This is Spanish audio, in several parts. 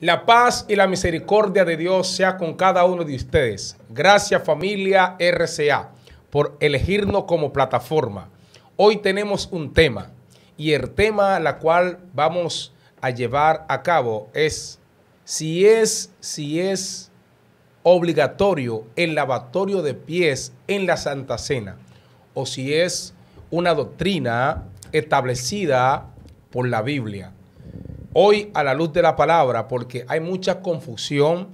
La paz y la misericordia de Dios sea con cada uno de ustedes. Gracias familia RCA por elegirnos como plataforma. Hoy tenemos un tema y el tema la cual vamos a llevar a cabo es si es si es obligatorio el lavatorio de pies en la Santa Cena o si es una doctrina establecida por la Biblia hoy a la luz de la palabra, porque hay mucha confusión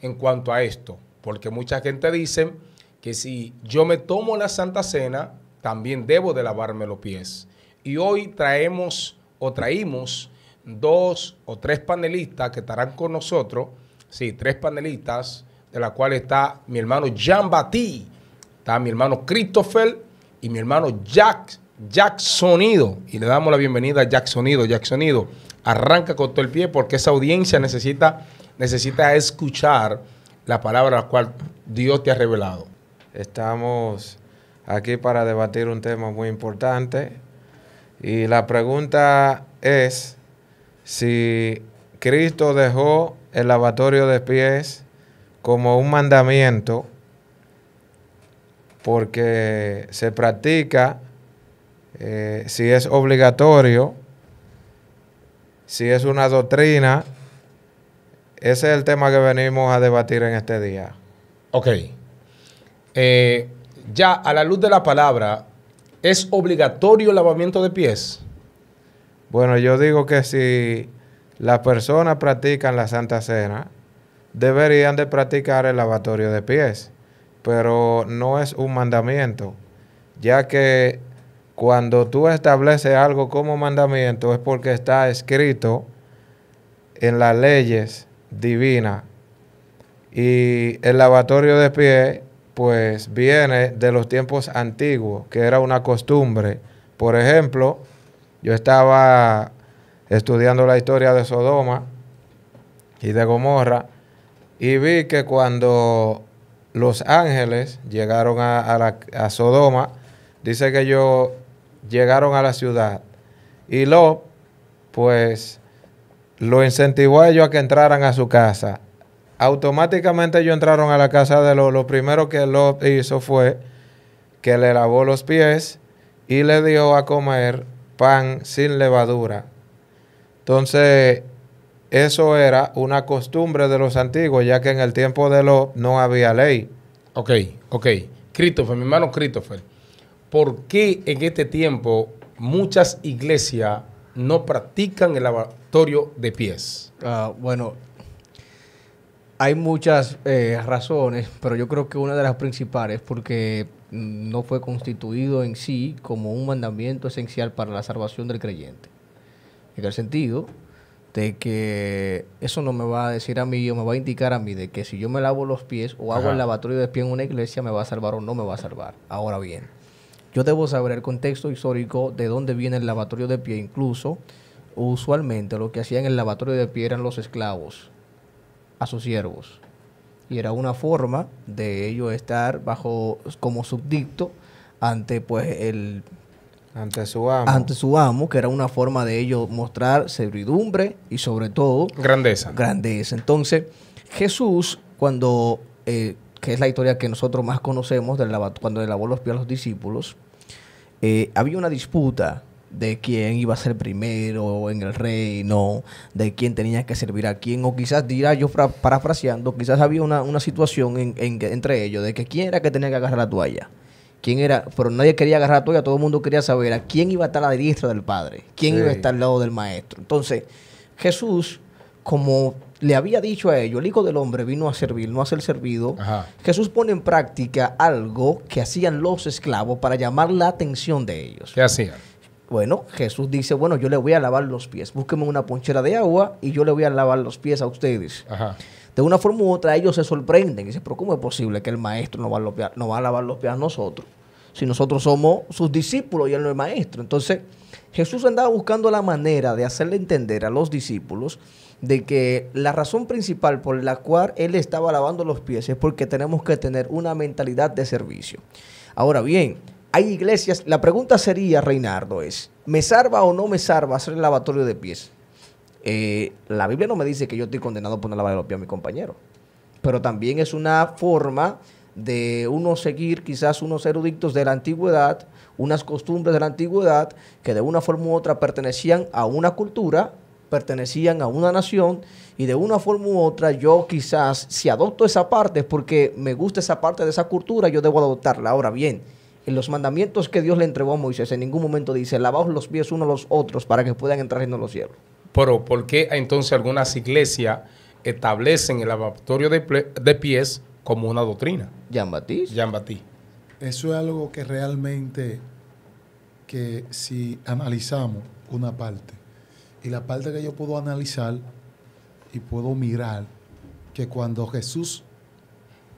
en cuanto a esto, porque mucha gente dice que si yo me tomo la Santa Cena, también debo de lavarme los pies. Y hoy traemos o traímos dos o tres panelistas que estarán con nosotros, sí, tres panelistas, de la cual está mi hermano Jean Batí, está mi hermano Christopher y mi hermano Jack, Jack Sonido. Y le damos la bienvenida a Jack Sonido, Jack Sonido arranca con todo el pie porque esa audiencia necesita, necesita escuchar la palabra la cual Dios te ha revelado. Estamos aquí para debatir un tema muy importante y la pregunta es si Cristo dejó el lavatorio de pies como un mandamiento porque se practica, eh, si es obligatorio, si es una doctrina. Ese es el tema que venimos a debatir en este día. Ok. Eh, ya, a la luz de la palabra, ¿es obligatorio el lavamiento de pies? Bueno, yo digo que si las personas practican la Santa Cena, deberían de practicar el lavatorio de pies, pero no es un mandamiento, ya que cuando tú estableces algo como mandamiento es porque está escrito en las leyes divinas. Y el lavatorio de pie, pues viene de los tiempos antiguos, que era una costumbre. Por ejemplo, yo estaba estudiando la historia de Sodoma y de Gomorra y vi que cuando los ángeles llegaron a, Sodoma, dice que yo llegaron a la ciudad. Y lo, pues, lo incentivó a ellos a que entraran a su casa. Automáticamente ellos entraron a la casa de lo. Lo primero que lo hizo fue que le lavó los pies y le dio a comer pan sin levadura. Entonces, eso era una costumbre de los antiguos, ya que en el tiempo de lo no había ley. Ok, ok. Christopher, mi hermano Christopher por qué en este tiempo muchas iglesias no practican el lavatorio de pies? Ah, bueno, hay muchas eh, razones, pero yo creo que una de las principales es porque no fue constituido en sí como un mandamiento esencial para la salvación del creyente. En el sentido de que eso no me va a decir a mí o me va a indicar a mí de que si yo me lavo los pies o hago el lavatorio de pies en una iglesia me va a salvar o no me va a salvar. Ahora bien, yo debo saber el contexto histórico de dónde viene el lavatorio de pie. Incluso, usualmente, lo que hacían en el lavatorio de pie eran los esclavos a sus siervos. Y era una forma de ellos estar bajo como subdicto ante pues el ante su amo. Ante su amo, que era una forma de ellos mostrar servidumbre y sobre todo... Grandeza. Grandeza. Entonces, Jesús, cuando, eh, que es la historia que nosotros más conocemos, del cuando le lavó los pies a los discípulos, eh, había una disputa de quién iba a ser primero en el reino, de quién tenía que servir a quién, o quizás dirá yo parafraseando, quizás había una, situación en, entre ellos de que quién era que tenía que agarrar la toalla. Quién era, pero nadie quería agarrar la toalla, todo el mundo quería saber a quién iba a estar a la diestra del padre, quién iba a estar al lado del maestro. Entonces, Jesús como le había dicho a ellos, el Hijo del Hombre vino a servir, no a ser servido. Jesús pone en práctica algo que hacían los esclavos para llamar la atención de ellos. ¿Qué hacían? Bueno, Jesús dice, bueno, yo le voy a lavar los pies. Búsqueme una ponchera de agua y yo le voy a lavar los pies a ustedes. De una forma u otra ellos se sorprenden. Y dicen, pero ¿cómo es posible que el maestro no va a, no va a lavar los pies a nosotros? Si nosotros somos sus discípulos y él no es maestro. Entonces, Jesús andaba buscando la manera de hacerle entender a los discípulos de que la razón principal por la cual él estaba lavando los pies es porque tenemos que tener una mentalidad de servicio. Ahora bien, hay iglesias, la pregunta sería, Reinardo, es, ¿me salva o no me salva hacer el lavatorio de pies? Eh, la Biblia no me dice que yo estoy condenado por no lavar los pies a mi compañero, pero también es una forma de uno seguir quizás unos eruditos de la antigüedad, unas costumbres de la antigüedad que de una forma u otra pertenecían a una cultura pertenecían a una nación y de una forma u otra yo quizás si adopto esa parte es porque me gusta esa parte de esa cultura, yo debo adoptarla. Ahora bien, en los mandamientos que Dios le entregó a Moisés en ningún momento dice lavaos los pies unos a los otros para que puedan entrar en los cielos. Pero ¿por qué entonces algunas iglesias establecen el lavatorio de, pies como una doctrina? Jean Baptiste. Eso es algo que realmente que si analizamos una parte y la parte que yo puedo analizar y puedo mirar, que cuando Jesús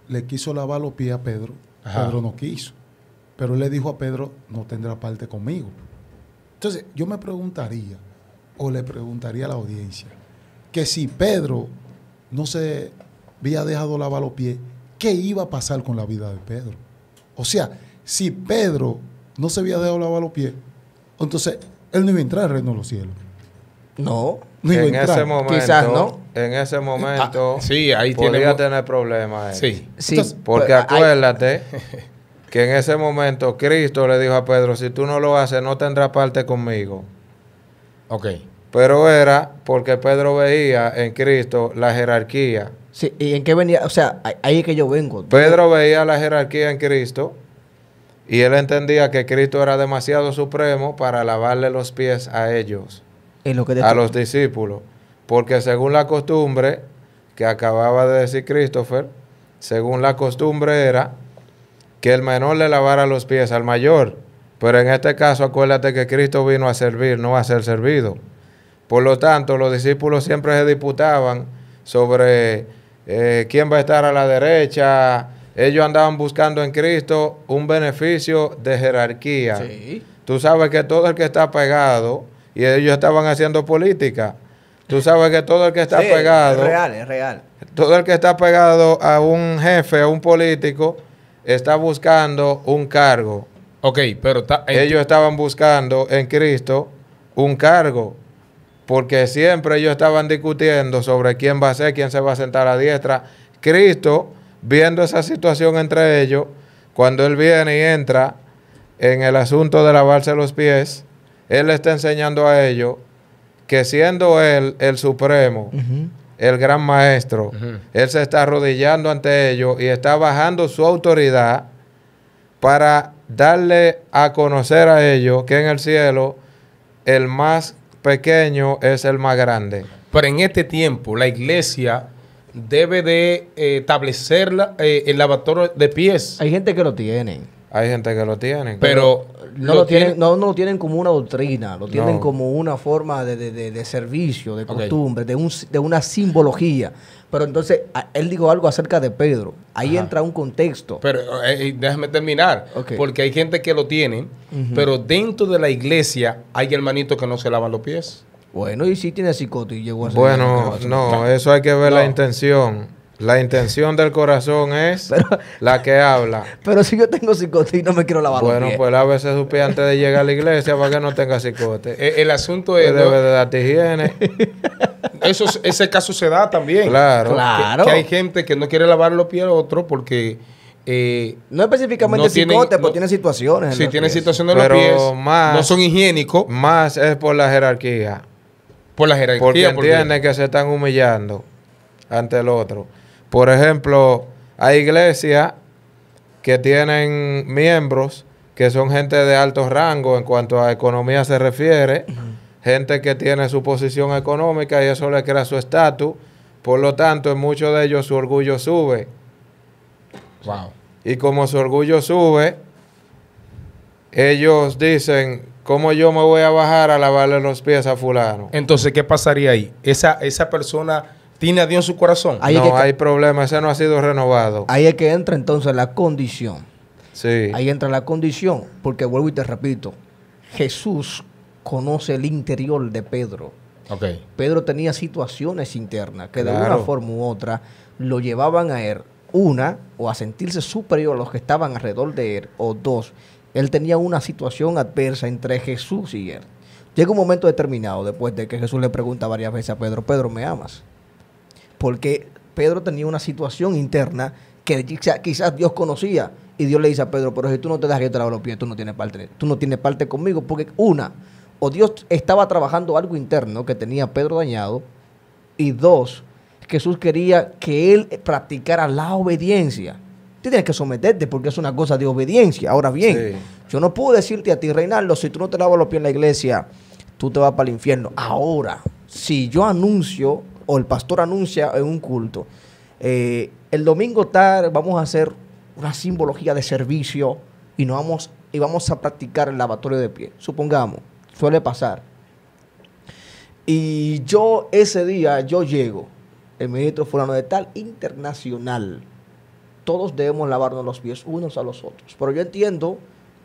le quiso lavar los pies a Pedro, Pedro no quiso. Pero él le dijo a Pedro, no tendrá parte conmigo. Entonces, yo me preguntaría, o le preguntaría a la audiencia, que si Pedro no se había dejado lavar los pies, ¿qué iba a pasar con la vida de Pedro? O sea, si Pedro no se había dejado lavar los pies, entonces él no iba a entrar al reino de los cielos. No. en ese momento, Quizás no. En ese ah, momento, ah, sí, ahí tener problemas. Sí. sí. Pues, porque ah, acuérdate que en ese momento Cristo le dijo a Pedro, si tú no lo haces, no tendrás parte conmigo. Ok. Pero era porque Pedro veía en Cristo la jerarquía. Sí, ¿y en qué venía? O sea, ahí es que yo vengo. Pedro veía la jerarquía en Cristo y él entendía que Cristo era demasiado supremo para lavarle los pies a ellos a los discípulos, porque según la costumbre que acababa de decir Christopher, según la costumbre era que el menor le lavara los pies al mayor, pero en este caso acuérdate que Cristo vino a servir, no a ser servido. Por lo tanto, los discípulos siempre se disputaban sobre eh, quién va a estar a la derecha. Ellos andaban buscando en Cristo un beneficio de jerarquía. Sí. Tú sabes que todo el que está pegado, y ellos estaban haciendo política. Tú sabes que todo el que está pegado. Es real, es real. Todo el que está pegado a un jefe, a un político, está buscando un cargo. Ok, pero. Ellos estaban buscando en Cristo un cargo. Porque siempre ellos estaban discutiendo sobre quién va a ser, quién se va a sentar a la diestra. Cristo, viendo esa situación entre ellos, cuando él viene y entra en el asunto de lavarse los pies, él le está enseñando a ellos que siendo Él el Supremo, el Gran Maestro, Él se está arrodillando ante ellos y está bajando su autoridad para darle a conocer a ellos que en el cielo el más pequeño es el más grande. Pero en este tiempo la iglesia debe de eh, establecer eh, el lavatorio de pies. Hay gente que lo tiene. Hay gente que lo tiene. Pero, no, lo, tienen, no, lo tienen como una doctrina, lo tienen como una forma de, servicio, de costumbre, de, un, de una simbología. Pero entonces, él dijo algo acerca de Pedro. Ahí entra un contexto. Pero eh, eh, déjame terminar, porque hay gente que lo tiene, pero dentro de la iglesia hay hermanitos que no se lavan los pies. Bueno, y si tiene cicote y llegó a Bueno, no, eso hay que ver la intención. La intención del corazón es la que habla. Pero si yo tengo cicote y no me quiero lavar los pies. Bueno, pues a veces supe antes de llegar a la iglesia para que no tenga psicote. El, asunto es... Pues debe de darte higiene. Eso, ese caso se da también. Claro. Que, hay gente que no quiere lavar los pies a otro porque... Eh, no específicamente psicote, pero situaciones. Sí, tiene situaciones de los pies. Más, no son higiénicos. Más es por la jerarquía. Por la jerarquía. Porque entienden que se están humillando ante el otro. Por ejemplo, hay iglesias que tienen miembros que son gente de alto rango en cuanto a economía se refiere, gente que tiene su posición económica y eso le crea su estatus. Por lo tanto, en muchos de ellos su orgullo sube. Wow. Y como su orgullo sube, ellos dicen, ¿cómo yo me voy a bajar a lavarle los pies a fulano? Entonces, ¿qué pasaría ahí? Esa, esa persona tiene a Dios su corazón. no, hay problema, ese no ha sido renovado. Ahí es que entra entonces la condición. Sí. Ahí entra la condición, porque vuelvo y te repito, Jesús conoce el interior de Pedro. Okay. Pedro tenía situaciones internas que de una forma u otra lo llevaban a él, una, o a sentirse superior a los que estaban alrededor de él, o dos, él tenía una situación adversa entre Jesús y él. Llega un momento determinado después de que Jesús le pregunta varias veces a Pedro, Pedro, ¿me amas? porque Pedro tenía una situación interna que quizás Dios conocía. Y Dios le dice a Pedro, pero si tú no te das que yo te lavo los pies, tú no tienes parte, tú no parte conmigo, porque una, o Dios estaba trabajando algo interno que tenía Pedro dañado, y dos, Jesús quería que él practicara la obediencia. Tú tienes que someterte porque es una cosa de obediencia. Ahora bien, yo no puedo decirte a ti, Reinaldo, si tú no te lavas los pies en la iglesia, tú te vas para el infierno. Ahora, si yo anuncio o el pastor anuncia en un culto, eh, el domingo tarde vamos a hacer una simbología de servicio y, vamos, y vamos a practicar el lavatorio de pies, supongamos, suele pasar. Y yo ese día, yo llego, el ministro fulano de tal, internacional, todos debemos lavarnos los pies unos a los otros, pero yo entiendo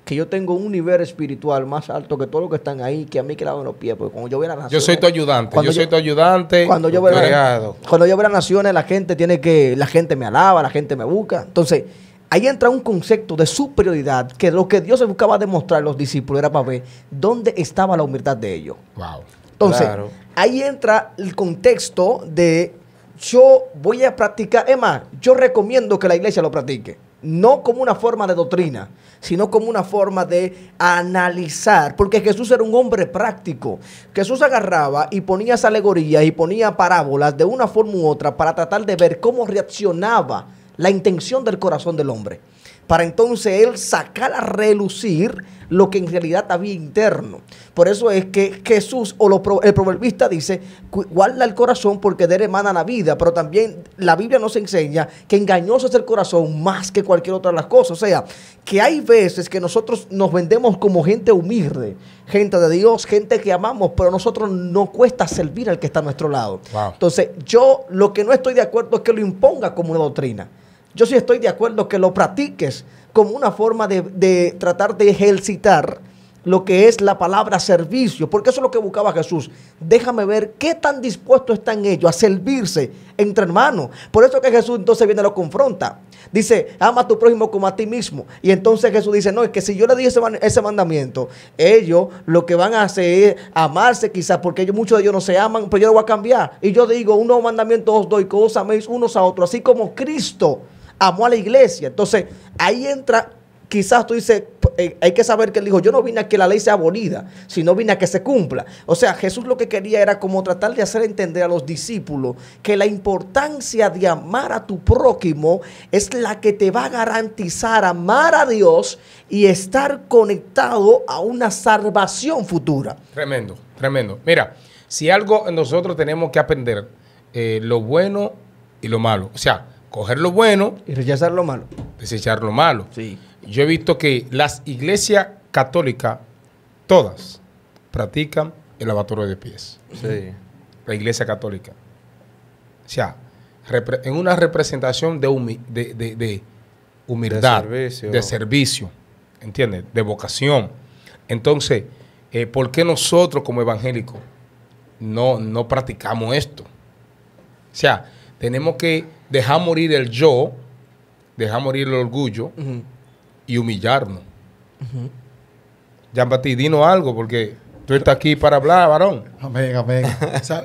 que yo tengo un nivel espiritual más alto que todos los que están ahí, que a mí quedaban los pies. Porque cuando yo veo las naciones. Yo soy tu ayudante, yo, soy tu ayudante. Cuando yo, veo a las naciones, la gente tiene que. La gente me alaba, la gente me busca. Entonces, ahí entra un concepto de superioridad que lo que Dios se buscaba demostrar a los discípulos era para ver dónde estaba la humildad de ellos. Wow. Entonces, ahí entra el contexto de yo voy a practicar. Es más, yo recomiendo que la iglesia lo practique. No como una forma de doctrina, sino como una forma de analizar, porque Jesús era un hombre práctico. Jesús agarraba y ponía alegorías y ponía parábolas de una forma u otra para tratar de ver cómo reaccionaba la intención del corazón del hombre para entonces él sacar a relucir lo que en realidad había interno. Por eso es que Jesús o el proverbista dice, guarda el corazón porque de él emana la vida, pero también la Biblia nos enseña que engañoso es el corazón más que cualquier otra de las cosas. O sea, que hay veces que nosotros nos vendemos como gente humilde, gente de Dios, gente que amamos, pero a nosotros no cuesta servir al que está a nuestro lado. Entonces, yo lo que no estoy de acuerdo es que lo imponga como una doctrina. Yo sí estoy de acuerdo que lo practiques como una forma de, tratar de ejercitar lo que es la palabra servicio, porque eso es lo que buscaba Jesús. Déjame ver qué tan está están ellos a servirse entre hermanos. Por eso que Jesús entonces viene y lo confronta. Dice, ama a tu prójimo como a ti mismo. Y entonces Jesús dice, no, es que si yo le di ese, mandamiento, ellos lo que van a hacer es amarse quizás, porque muchos de ellos no se aman, pero yo lo voy a cambiar. Y yo digo, un nuevo mandamiento os doy, que os améis unos a otros, así como Cristo amó a la iglesia. Entonces, ahí entra, quizás tú dices, eh, hay que saber que él dijo, yo no vine a que la ley sea abolida, sino vine a que se cumpla. O sea, Jesús lo que quería era como tratar de hacer entender a los discípulos que la importancia de amar a tu prójimo es la que te va a garantizar amar a Dios y estar conectado a una salvación futura. Tremendo, tremendo. Mira, si algo nosotros tenemos que aprender, eh, lo bueno y lo malo. O sea, coger lo bueno. Y rechazar lo malo. Desechar lo malo. Sí. Yo he visto que las iglesias católicas, todas, practican el lavatorio de pies. Sí. La iglesia católica. O sea, en una representación de, humildad, de servicio, ¿entiendes? De vocación. Entonces, eh, ¿por qué nosotros como evangélicos no, no practicamos esto? O sea, tenemos que deja morir el yo, deja morir el orgullo y humillarnos. Uh -huh. Jean-Baptiste, dinos algo, porque tú estás aquí para hablar, varón. Amén, amén.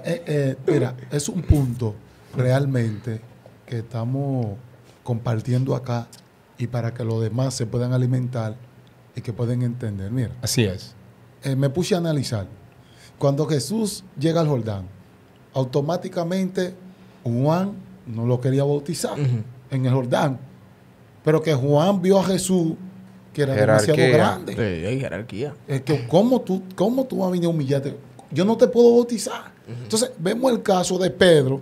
Eh, eh, mira, es un punto realmente que estamos compartiendo acá y para que los demás se puedan alimentar y que puedan entender. Mira. Así es. Eh, me puse a analizar. Cuando Jesús llega al Jordán, automáticamente Juan no lo quería bautizar en el Jordán. Pero que Juan vio a Jesús que era demasiado grande. hay jerarquía. Es que, ¿cómo tú, ¿cómo tú vas a venir a humillarte? Yo no te puedo bautizar. Entonces, vemos el caso de Pedro,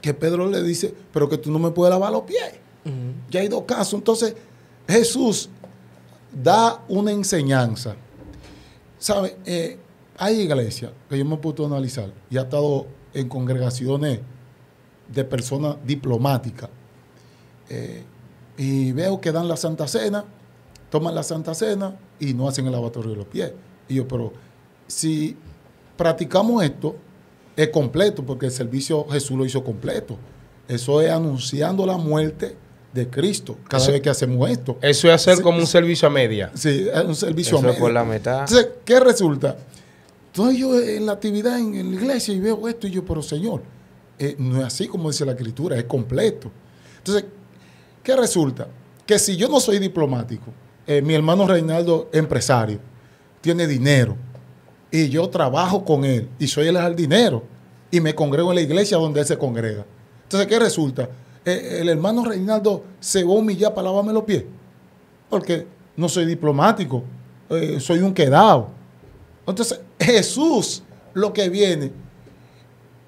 que Pedro le dice, pero que tú no me puedes lavar los pies. Ya hay dos casos. Entonces, Jesús da una enseñanza. ¿Sabe? Eh, hay iglesias que yo me he puesto a analizar y ha estado en congregaciones de persona diplomática. Eh, y veo que dan la Santa Cena, toman la Santa Cena y no hacen el lavatorio de los pies. Y yo, pero si practicamos esto, es completo, porque el servicio Jesús lo hizo completo. Eso es anunciando la muerte de Cristo cada vez que hacemos esto. Eso es hacer como un servicio a media. Sí, es un servicio a media. por la mitad. Entonces, ¿qué resulta? Entonces yo en la actividad en la iglesia y veo esto y yo, pero Señor, no es así como dice la escritura, es completo. Entonces, ¿qué resulta? Que si yo no soy diplomático, eh, mi hermano Reinaldo, empresario, tiene dinero y yo trabajo con él y soy el dinero y me congrego en la iglesia donde él se congrega. Entonces, ¿qué resulta? Eh, el hermano Reinaldo se va a humillar para lavarme los pies porque no soy diplomático, eh, soy un quedado. Entonces, Jesús lo que viene,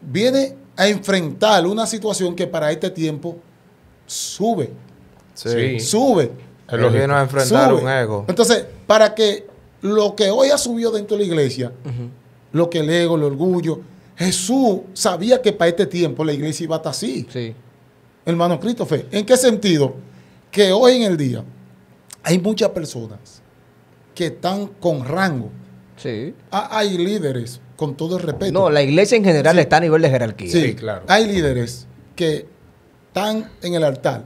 viene a enfrentar una situación que para este tiempo sube. Sí. Sube. lo que un ego. Entonces, para que lo que hoy ha subido dentro de la iglesia, lo que el ego, el orgullo, Jesús sabía que para este tiempo la iglesia iba a estar así. Sí. Hermano fe ¿en qué sentido? Que hoy en el día hay muchas personas que están con rango. Ah, hay líderes con todo el respeto. No, la iglesia en general está a nivel de jerarquía. Sí, claro. Hay líderes que están en el altar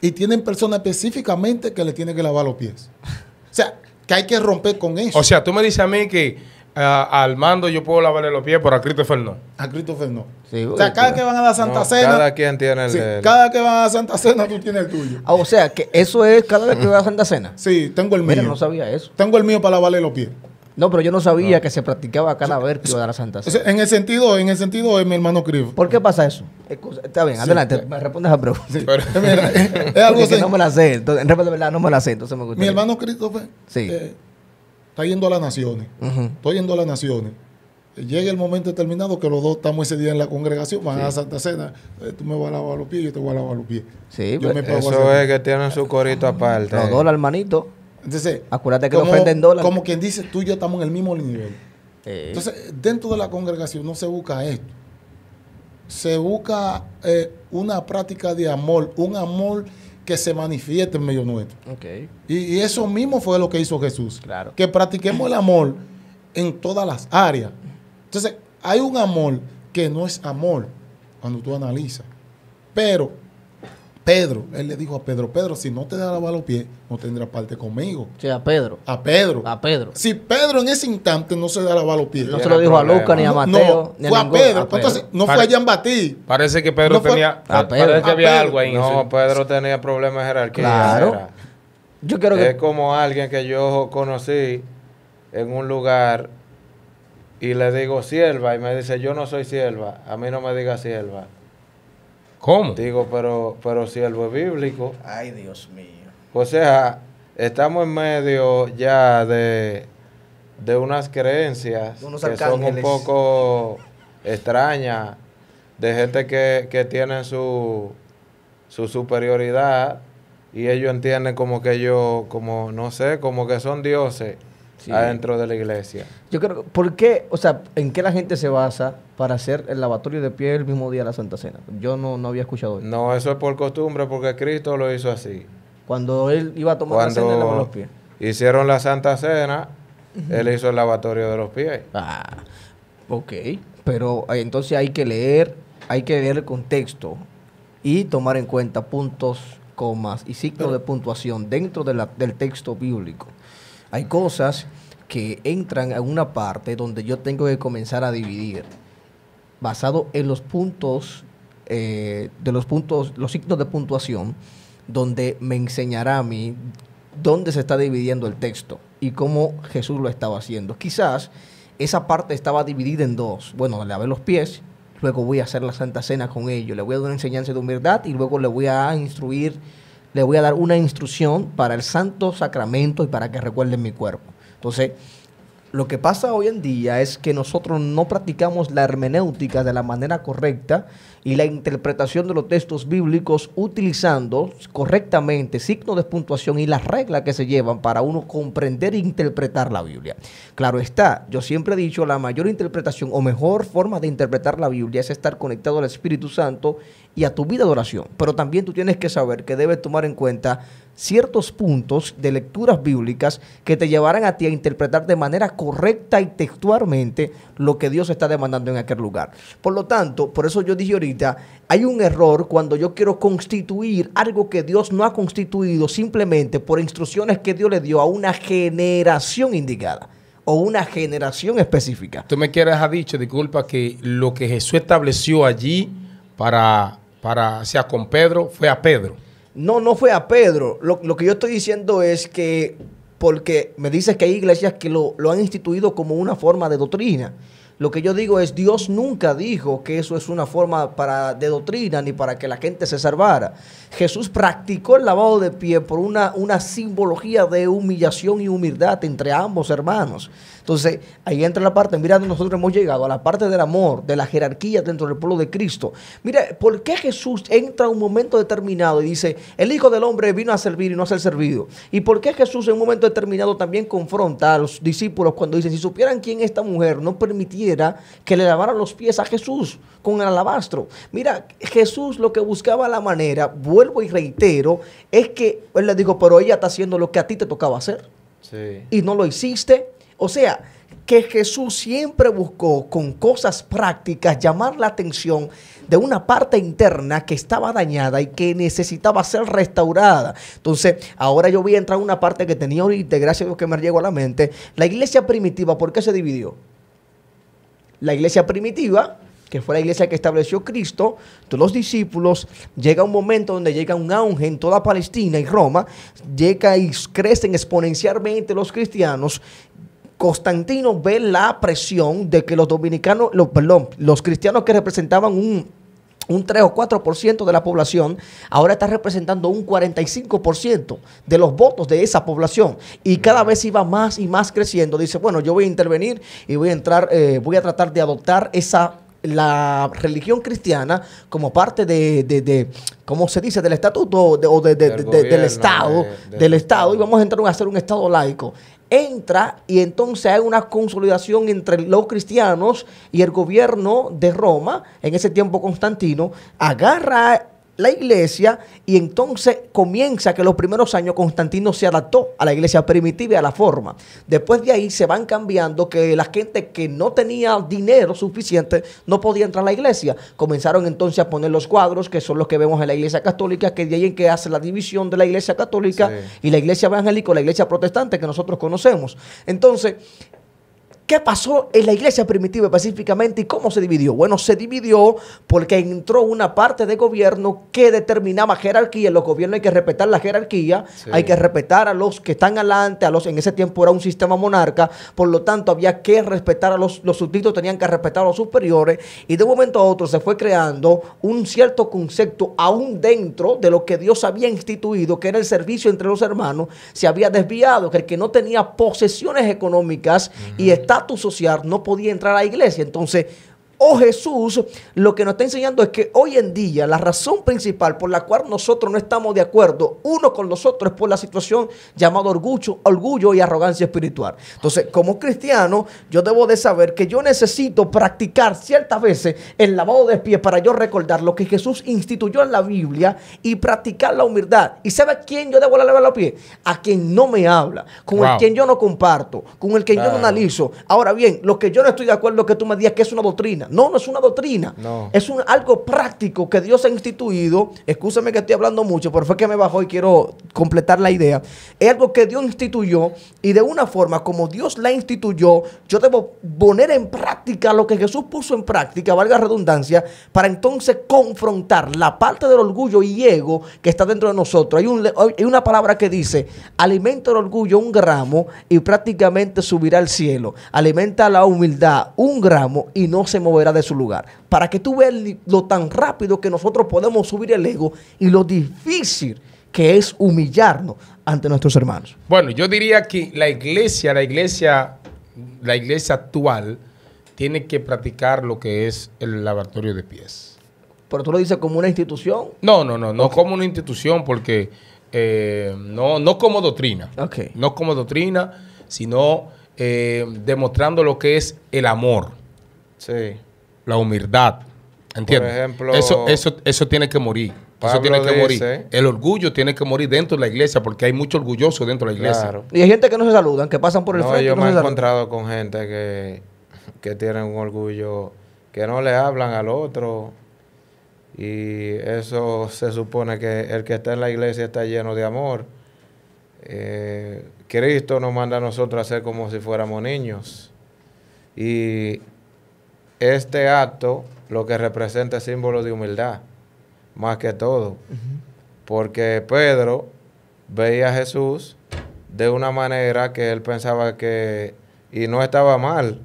y tienen personas específicamente que le tienen que lavar los pies. O sea, que hay que romper con eso. O sea, tú me dices a mí que ah, al mando yo puedo lavarle los pies, pero a Christopher no. A Cristo no. o sea, cada que van a la Santa Cena. Cada quien que van a la Santa Cena, tú tienes el tuyo. Ah, o sea, que eso es cada vez que van a la Santa Cena. Sí, tengo el mío. Mira, no sabía eso. Tengo el mío para lavarle los pies. No, pero yo no sabía que se practicaba la vértigo de la Santa Cena. En el sentido, en el sentido de mi hermano Cristo. ¿Por qué pasa eso? Eh, está bien, adelante, me respondes a pregunta. es algo así. no me la sé, en realidad verdad no me la sé, entonces me gusta. Mi hermano Christopher sí. Eh, está yendo a las naciones. Estoy yendo a las naciones llega el momento determinado que los dos estamos ese día en la congregación, van a la Santa Cena, eh, tú me vas a lavar los pies, yo te voy a lavar los pies. Sí, yo pues, me eso es que tienen su corito aparte. Los dos, hermanito. Entonces, que como, quien dice, tú y yo estamos en el mismo nivel. Entonces, dentro de la congregación no se busca esto. Se busca eh, una práctica de amor, un amor que se manifieste en medio nuestro. Y, eso mismo fue lo que hizo Jesús. Que practiquemos el amor en todas las áreas. Entonces, hay un amor que no es amor cuando tú analizas. Pero Pedro, él le dijo a Pedro, Pedro, si no te da lavar los pies, no tendrás parte conmigo. Sí, a Pedro. A Pedro. A Pedro. Si Pedro en ese instante no se da da los pies. No se lo dijo a Lucas ni a Mateo. No, fue a, Pedro. no fue a Jean Batí. Parece que Pedro tenía... que algo No, Pedro tenía problemas de jerarquía. Claro. Yo que... Es como alguien que yo conocí en un lugar y le digo sierva y me dice, yo no soy sierva, a mí no me diga sierva. ¿Cómo? Digo, pero, pero si el es bíblico. Ay, Dios mío. O sea, estamos en medio ya de, de unas creencias que son un poco extrañas, de gente que, tiene su, su superioridad y ellos entienden como que ellos, como no sé, como que son dioses adentro de la iglesia. Yo creo, ¿por qué? O sea, ¿en qué la gente se basa para hacer el lavatorio de pie el mismo día de la Santa Cena? Yo no, había escuchado eso. No, eso es por costumbre, porque Cristo lo hizo así. Cuando él iba a tomar la cena, los pies. Hicieron la Santa Cena, él hizo el lavatorio de los pies. Ah, ok. Pero eh, entonces hay que leer, hay que leer el contexto y tomar en cuenta puntos, comas y signos de puntuación dentro de la, del texto bíblico. Hay cosas que entran a una parte donde yo tengo que comenzar a dividir basado en los puntos eh, de los puntos, los signos de puntuación, donde me enseñará a mí dónde se está dividiendo el texto y cómo Jesús lo estaba haciendo. Quizás esa parte estaba dividida en dos. Bueno, le lavé los pies, luego voy a hacer la Santa Cena con ellos, le voy a dar una enseñanza de humildad y luego le voy a instruir le voy a dar una instrucción para el santo sacramento y para que recuerden mi cuerpo. Entonces, lo que pasa hoy en día es que nosotros no practicamos la hermenéutica de la manera correcta y la interpretación de los textos bíblicos utilizando correctamente signos de puntuación y las reglas que se llevan para uno comprender e interpretar la Biblia. Claro está, yo siempre he dicho, la mayor interpretación o mejor forma de interpretar la Biblia es estar conectado al Espíritu Santo y a tu vida de oración. Pero también tú tienes que saber que debes tomar en cuenta ciertos puntos de lecturas bíblicas que te llevarán a ti a interpretar de manera correcta y textualmente lo que Dios está demandando en aquel lugar. Por lo tanto, por eso yo dije ahorita, hay un error cuando yo quiero constituir algo que Dios no ha constituido simplemente por instrucciones que Dios le dio a una generación indicada o una generación específica. Tú me quieres ha dicho, disculpa, que lo que Jesús estableció allí para para sea, con Pedro fue a Pedro. No, no fue a Pedro. Lo, que yo estoy diciendo es que, porque me dices que hay iglesias que lo, han instituido como una forma de doctrina. Lo que yo digo es, Dios nunca dijo que eso es una forma para, de doctrina ni para que la gente se salvara. Jesús practicó el lavado de pie por una, una simbología de humillación y humildad entre ambos hermanos. Entonces, ahí entra la parte, mirando nosotros hemos llegado a la parte del amor, de la jerarquía dentro del pueblo de Cristo. Mira, ¿por qué Jesús entra a un momento determinado y dice, el Hijo del Hombre vino a servir y no a ser servido? ¿Y por qué Jesús en un momento determinado también confronta a los discípulos cuando dice, si supieran quién esta mujer, no permitiera que le lavaran los pies a Jesús con el alabastro? Mira, Jesús lo que buscaba la manera, vuelvo y reitero, es que él le dijo, pero ella está haciendo lo que a ti te tocaba hacer. Y no lo hiciste o sea, que Jesús siempre buscó con cosas prácticas llamar la atención de una parte interna que estaba dañada y que necesitaba ser restaurada. Entonces, ahora yo voy a entrar una parte que tenía ahorita, gracias a Dios que me llegó a la mente. La iglesia primitiva, ¿por qué se dividió? La iglesia primitiva, que fue la iglesia que estableció Cristo, los discípulos, llega un momento donde llega un auge en toda Palestina y Roma, llega y crecen exponencialmente los cristianos Constantino ve la presión de que los dominicanos, los, perdón, los cristianos que representaban un 3 o 4% de la población, ahora está representando un 45% de los votos de esa población. Y cada vez iba más y más creciendo. Dice, bueno, yo voy a intervenir y voy a entrar, eh, voy a tratar de adoptar esa la religión cristiana como parte de, ¿cómo se dice? del estatuto o del, Estado, del Estado, y vamos a entrar a hacer un Estado laico entra y entonces hay una consolidación entre los cristianos y el gobierno de Roma, en ese tiempo Constantino, agarra la iglesia y entonces comienza que los primeros años Constantino se adaptó a la iglesia primitiva y a la forma. Después de ahí se van cambiando que la gente que no tenía dinero suficiente no podía entrar a la iglesia. Comenzaron entonces a poner los cuadros que son los que vemos en la iglesia católica, que de ahí en que hace la división de la iglesia católica y la iglesia evangélica o la iglesia protestante que nosotros conocemos. Entonces, ¿Qué pasó en la iglesia primitiva específicamente y cómo se dividió? Bueno, se dividió porque entró una parte de gobierno que determinaba jerarquía. En los gobiernos hay que respetar la jerarquía, hay que respetar a los que están adelante, a los en ese tiempo era un sistema monarca, por lo tanto había que respetar a los, los súbditos, tenían que respetar a los superiores y de un momento a otro se fue creando un cierto concepto aún dentro de lo que Dios había instituido, que era el servicio entre los hermanos, se había desviado, que el que no tenía posesiones económicas y estaba social no podía entrar a la iglesia. Entonces, o oh, Jesús lo que nos está enseñando es que hoy en día la razón principal por la cual nosotros no estamos de acuerdo uno con los otros es por la situación llamada orgullo, orgullo y arrogancia espiritual. Entonces, como cristiano, yo debo de saber que yo necesito practicar ciertas veces el lavado de pies para yo recordar lo que Jesús instituyó en la Biblia y practicar la humildad. ¿Y sabe a quién yo debo lavar los pies? A quien no me habla, con el quien yo no comparto, con el que yo no analizo. Ahora bien, lo que yo no estoy de acuerdo que tú me digas que es una doctrina. No, no es una doctrina. Es algo práctico que Dios ha instituido. Escúchame que estoy hablando mucho, pero fue que me bajó y quiero completar la idea. Es algo que Dios instituyó y de una forma como Dios la instituyó, yo debo poner en práctica lo que Jesús puso en práctica, valga redundancia, para entonces confrontar la parte del orgullo y ego que está dentro de nosotros. Hay, hay una palabra que dice, alimenta el orgullo un gramo y prácticamente subirá al cielo. Alimenta la humildad un gramo y no se moverá era de su lugar. Para que tú veas lo tan rápido que nosotros podemos subir el ego y lo difícil que es humillarnos ante nuestros hermanos. Bueno, yo diría que la iglesia, la iglesia, la iglesia actual tiene que practicar lo que es el laboratorio de pies. Pero tú lo dices como una institución. No, no, no, no como una institución porque eh, no, no como doctrina. No como doctrina, sino eh, demostrando lo que es el amor. Sí la humildad. ¿Entiendes? eso, eso, eso tiene que morir. eso tiene que morir. El orgullo tiene que morir dentro de la iglesia porque hay mucho orgulloso dentro de la iglesia. Y hay gente que no se saludan, que pasan por el no, Yo me he encontrado con gente que, que tienen un orgullo, que no le hablan al otro. Y eso se supone que el que está en la iglesia está lleno de amor. Eh, Cristo nos manda a nosotros a ser como si fuéramos niños. Y este acto lo que representa es símbolo de humildad, más que todo. Porque Pedro veía a Jesús de una manera que él pensaba que, y no estaba mal,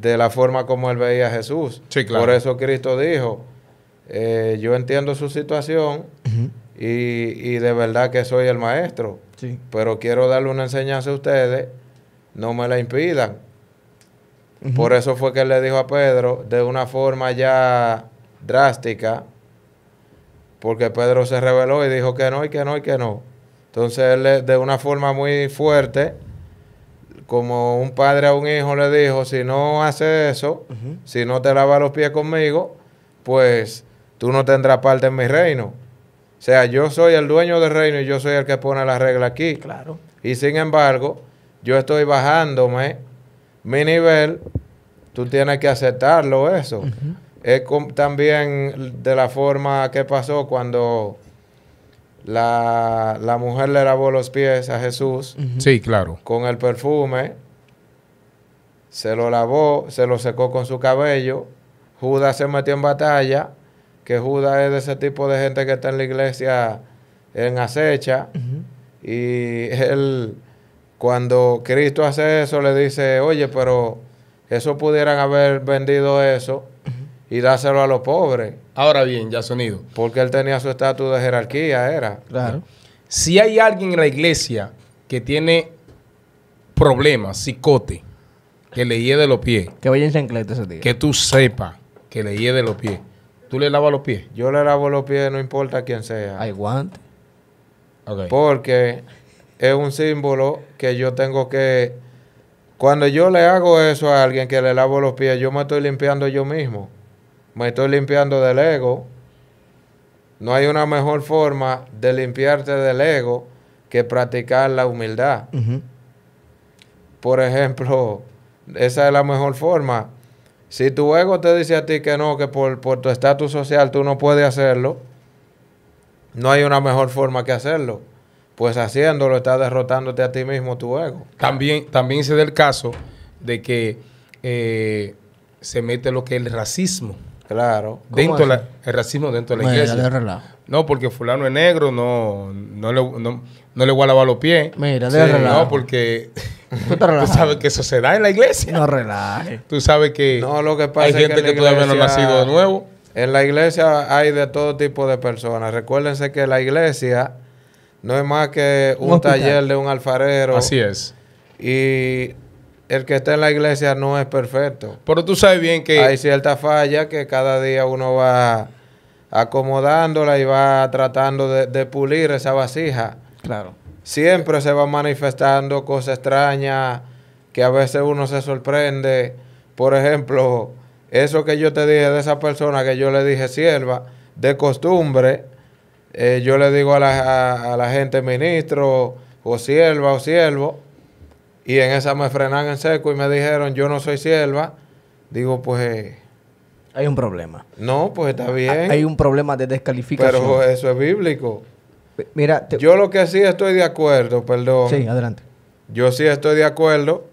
de la forma como él veía a Jesús. Por eso Cristo dijo, eh, yo entiendo su situación y, de verdad que soy el maestro, sí. pero quiero darle una enseñanza a ustedes, no me la impidan. Por eso fue que le dijo a Pedro de una forma ya drástica, porque Pedro se rebeló y dijo que no, y que no, y que no. Entonces él de una forma muy fuerte, como un padre a un hijo le dijo, si no hace eso, si no te lava los pies conmigo, pues tú no tendrás parte en mi reino. O sea, yo soy el dueño del reino y yo soy el que pone la regla aquí. Claro. Y sin embargo, yo estoy bajándome mi nivel, tú tienes que aceptarlo eso. Es también de la forma que pasó cuando la, mujer le lavó los pies a Jesús. Sí, claro. Con el perfume, se lo lavó, se lo secó con su cabello. Judas se metió en batalla, que Judas es de ese tipo de gente que está en la iglesia en acecha. Y él cuando Cristo hace eso, le dice, oye, pero eso pudieran haber vendido eso y dárselo a los pobres. Ahora bien, ya sonido. Porque él tenía su estatus de jerarquía, era. Claro. Si hay alguien en la iglesia que tiene problemas, psicote, que le hiede los pies. Que vaya en chancleta ese día. Que tú sepas que le hiede los pies. ¿Tú le lavas los pies? Yo le lavo los pies, no importa quién sea. Hay guantes. Okay. Porque es un símbolo que yo tengo que... Cuando yo le hago eso a alguien que le lavo los pies, yo me estoy limpiando yo mismo. Me estoy limpiando del ego. No hay una mejor forma de limpiarte del ego que practicar la humildad. Por ejemplo, esa es la mejor forma. Si tu ego te dice a ti que no, que por, por tu estatus social tú no puedes hacerlo, no hay una mejor forma que hacerlo pues haciéndolo estás derrotándote a ti mismo tu ego. También, también se da el caso de que eh, se mete lo que es el racismo. Claro. Dentro el racismo dentro de la Mira, iglesia. no, porque fulano es negro, no, no, le, no, voy a lavar los pies. Mira, de No, porque tú, sabes que eso se da en la iglesia. No relaje. Tú sabes que, hay gente que todavía no ha nacido de nuevo. En la iglesia hay de todo tipo de personas. Recuérdense que la iglesia no es más que un, taller de un alfarero. Así es. Y el que está en la iglesia no es perfecto. Pero tú sabes bien que... Hay cierta falla que cada día uno va acomodándola y va tratando de, de pulir esa vasija. Claro. Siempre se van manifestando cosas extrañas que a veces uno se sorprende. Por ejemplo, eso que yo te dije de esa persona que yo le dije sierva, de costumbre, eh, yo le digo a la, la, gente, ministro, o sierva, o siervo, y en esa me frenan en seco y me dijeron, yo no soy sierva. Digo, pues... Eh, hay un problema. No, pues está bien. Hay un problema de descalificación. Pero eso es bíblico. Mira, yo lo que sí estoy de acuerdo, perdón. Sí, adelante. Yo sí estoy de acuerdo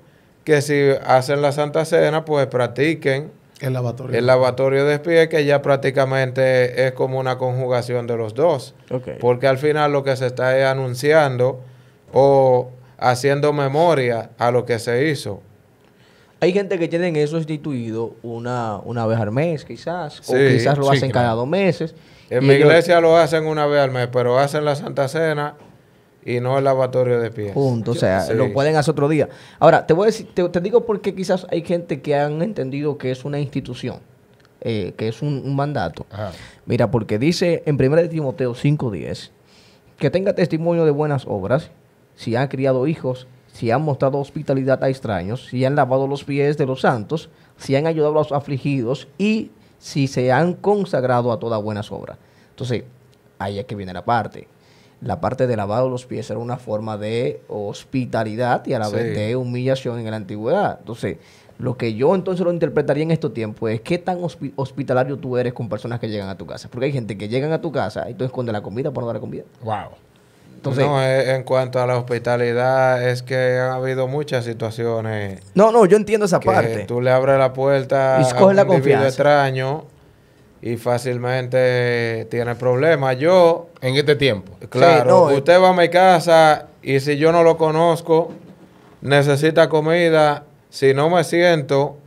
que si hacen la Santa Cena, pues practiquen el lavatorio. El lavatorio de que ya prácticamente es como una conjugación de los dos. Porque al final lo que se está es anunciando o haciendo memoria a lo que se hizo. Hay gente que tienen eso instituido una, una vez al mes, quizás, o quizás lo hacen cada dos meses. En mi iglesia lo hacen una vez al mes, pero hacen la Santa Cena y no el lavatorio de pies. Punto, o sea, lo pueden hacer otro día. Ahora, te voy a decir, te, digo porque quizás hay gente que han entendido que es una institución, eh, que es un, mandato. Mira, porque dice en 1 Timoteo 5.10, que tenga testimonio de buenas obras, si han criado hijos, si han mostrado hospitalidad a extraños, si han lavado los pies de los santos, si han ayudado a los afligidos y si se han consagrado a todas buenas obras. Entonces, ahí es que viene la parte la parte de lavado los pies era una forma de hospitalidad y a la vez de humillación en la antigüedad. Entonces, lo que yo entonces lo interpretaría en estos tiempos es qué tan hospitalario tú eres con personas que llegan a tu casa. Porque hay gente que llegan a tu casa y tú escondes la comida por no dar la comida. Wow. Entonces, no, eh, en cuanto a la hospitalidad, es que ha habido muchas situaciones. No, no, yo entiendo esa parte. Tú le abres la puerta y a un la extraño y fácilmente tiene problemas. Yo. En este tiempo. Claro. usted va a mi casa y si yo no lo conozco, necesita comida. Si no me siento,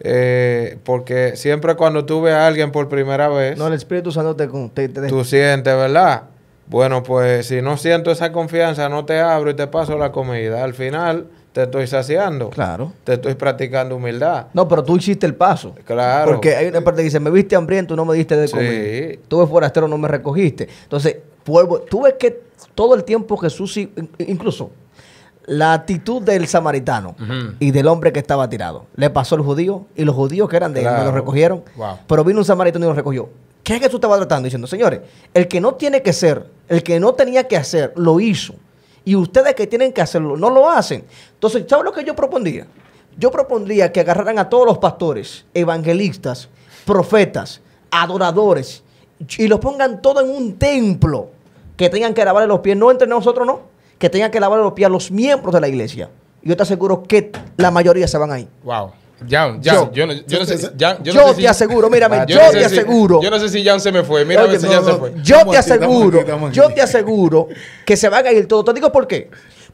eh, porque siempre cuando tú ves a alguien por primera vez. No, el Espíritu Santo te. te, tú sientes, ¿verdad? Bueno, pues si no siento esa confianza, no te abro y te paso la comida. Al final te estoy saciando. Claro. Te estoy practicando humildad. No, pero tú hiciste el paso. Claro. Porque hay una parte que dice, me viste hambriento, no me diste de comer. Sí. Tuve forastero, no me recogiste. Entonces, vuelvo, tú ves que todo el tiempo Jesús, incluso la actitud del samaritano y del hombre que estaba tirado, le pasó al judío y los judíos que eran de él me lo recogieron. Pero vino un samaritano y lo recogió. ¿Qué es que tú estabas tratando? Diciendo, señores, el que no tiene que ser, el que no tenía que hacer, lo hizo. Y ustedes que tienen que hacerlo, no lo hacen. Entonces, ¿sabes lo que yo propondría? Yo propondría que agarraran a todos los pastores, evangelistas, profetas, adoradores, y los pongan todos en un templo que tengan que lavarle los pies, no entre nosotros, no, que tengan que lavarle los pies a los miembros de la iglesia. Yo te aseguro que la mayoría se van ahí. Wow. Jan, Jan, yo, no, yo no sé, yo, te aseguro, mírame, ah, yo, te aseguro. yo no sé si Jan se me fue, mira Oye, si Jan se fue. Yo te aseguro, yo te aseguro que se va a caer todo. Te digo por qué.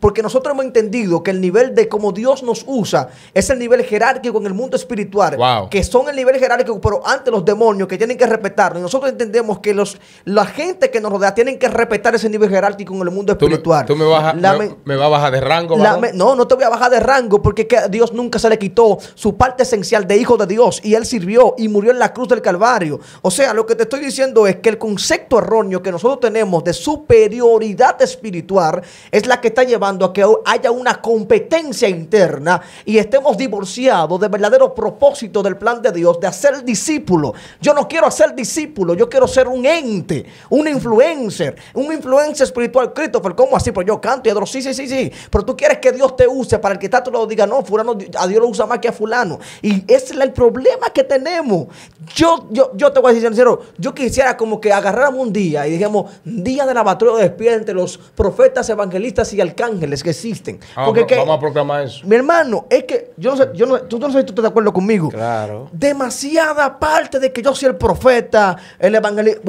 Porque nosotros hemos entendido que el nivel de cómo Dios nos usa es el nivel jerárquico en el mundo espiritual. Que son el nivel jerárquico, pero ante los demonios que tienen que respetarlo. Y nosotros entendemos que los, la gente que nos rodea tienen que respetar ese nivel jerárquico en el mundo espiritual. ¿Tú me, vas a bajar de rango? no, no te voy a bajar de rango porque Dios nunca se le quitó su parte esencial de hijo de Dios. Y Él sirvió y murió en la cruz del Calvario. O sea, lo que te estoy diciendo es que el concepto erróneo que nosotros tenemos de superioridad espiritual es la que está llevando a que haya una competencia interna y estemos divorciados del verdadero propósito del plan de Dios de hacer discípulo. Yo no quiero hacer discípulo, yo quiero ser un ente, un influencer, un influencer espiritual. Christopher, ¿cómo así? Pues yo canto y adoro, sí, sí, sí, sí. Pero tú quieres que Dios te use para el que está a tu lado diga, no, fulano, a Dios lo usa más que a fulano. Y ese es el problema que tenemos. Yo, yo, te voy a decir sincero, yo quisiera como que agarráramos un día y dijéramos, día de la batalla de entre los profetas, evangelistas y alcángeles que existen. Ah, Porque que, vamos a proclamar eso. Mi hermano, es que yo no sé, yo tú, no si tú estás de acuerdo conmigo. Claro. Demasiada parte de que yo soy el profeta, el evangelista.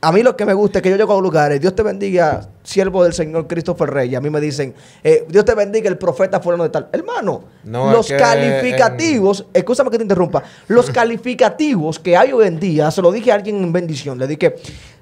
A mí lo que me gusta es que yo llego a lugares, eh, Dios te bendiga, siervo del Señor Cristo Rey. a mí me dicen, eh, Dios te bendiga, el profeta fulano de tal. Hermano, los calificativos, escúchame que te interrumpa, los calificativos que hay hoy en día, se lo dije a alguien en bendición, le dije,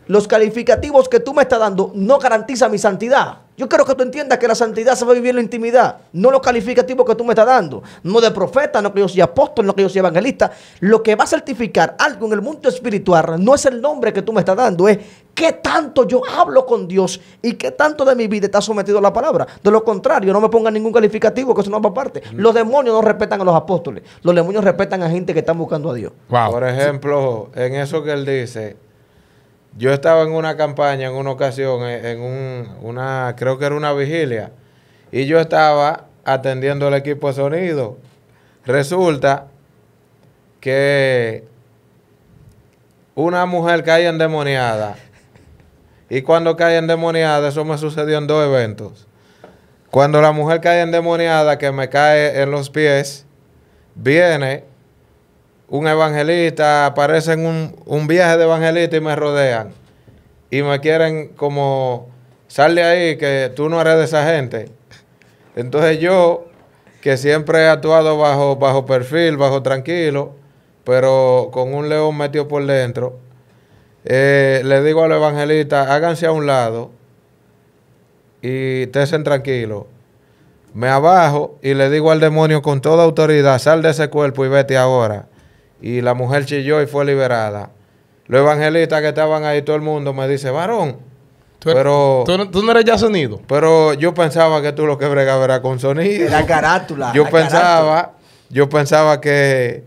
los calificativos que tú me estás dando no garantizan mi santidad. Yo quiero que tú entiendas que la santidad se va a vivir en la intimidad, no los calificativos que tú me estás dando, no de profeta, no que yo sea apóstol, no que yo sea evangelista. Lo que va a certificar algo en el mundo espiritual no es el nombre que tú me estás dando, es qué tanto yo hablo con Dios y qué tanto de mi vida está sometido a la palabra. De lo contrario, no me pongan ningún calificativo, que eso no va aparte. Mm. Los demonios no respetan a los apóstoles, los demonios respetan a gente que está buscando a Dios. Por ejemplo, en eso que él dice, yo estaba en una campaña en una ocasión, en un, una, creo que era una vigilia, y yo estaba atendiendo el equipo de sonido. Resulta que una mujer cae endemoniada. Y cuando cae endemoniada, eso me sucedió en dos eventos. Cuando la mujer cae endemoniada, que me cae en los pies, viene un evangelista, aparecen un, un viaje de evangelista y me rodean. Y me quieren como, sal de ahí que tú no eres de esa gente. Entonces yo, que siempre he actuado bajo, bajo perfil, bajo tranquilo, pero con un león metido por dentro, eh, le digo al evangelista háganse a un lado y estén tranquilo. Me abajo y le digo al demonio con toda autoridad, sal de ese cuerpo y vete ahora y la mujer chilló y fue liberada. Los evangelistas que estaban ahí, todo el mundo me dice, varón, pero, tú no, eres ya sonido. Pero yo pensaba que tú lo que bregabas era con sonido. Era carátula. Yo pensaba, yo pensaba que...